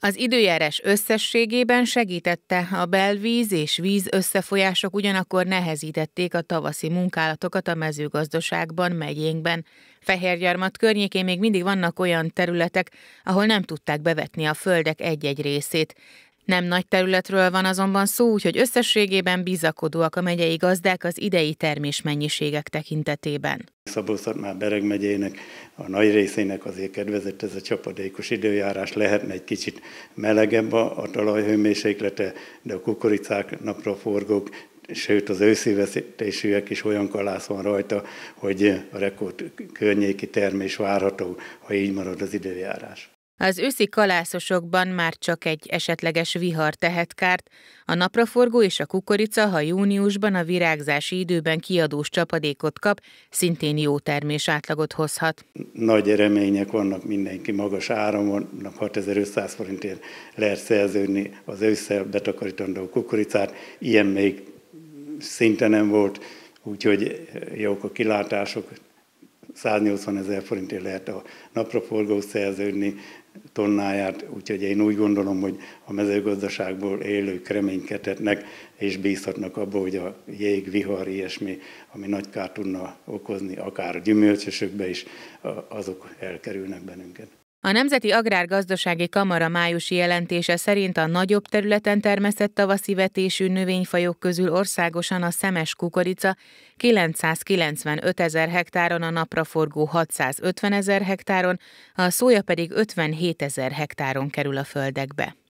Az időjárás összességében segítette, a belvíz és víz összefolyások ugyanakkor nehezítették a tavaszi munkálatokat a mezőgazdaságban, megyénkben. Fehérgyarmat környékén még mindig vannak olyan területek, ahol nem tudták bevetni a földek egy-egy részét. Nem nagy területről van azonban szó, úgyhogy összességében bizakodóak a megyei gazdák az idei termésmennyiségek tekintetében szabolcs már Bereg megyének a nagy részének azért kedvezett ez a csapadékos időjárás, lehetne egy kicsit melegebb a, a talajhőmérséklete, de a kukoricák, forgók, sőt az őszi veszítésűek is olyan kalász van rajta, hogy a rekord környéki termés várható, ha így marad az időjárás. Az őszi kalászosokban már csak egy esetleges vihar tehet kárt, a napraforgó és a kukorica, ha júniusban a virágzási időben kiadós csapadékot kap, szintén jó termés átlagot hozhat. Nagy remények vannak mindenki, magas áram van, 6500 forintért lehet szerződni az ősszel betakarítandó kukoricát, ilyen még szinte nem volt, úgyhogy jók a kilátások, 180 ezer forintért lehet a napra forgó szerződni tonnáját, úgyhogy én úgy gondolom, hogy a mezőgazdaságból élők reménykedhetnek és bízhatnak abba, hogy a jég, vihar, ilyesmi, ami nagy kárt tudna okozni, akár a gyümölcsösökbe is, azok elkerülnek bennünket. A Nemzeti Agrárgazdasági Kamara májusi jelentése szerint a nagyobb területen termesztett tavaszi vetésű növényfajok közül országosan a szemes kukorica 995 ezer hektáron, a napraforgó 650 ezer hektáron, a szója pedig 57 ezer hektáron kerül a földekbe.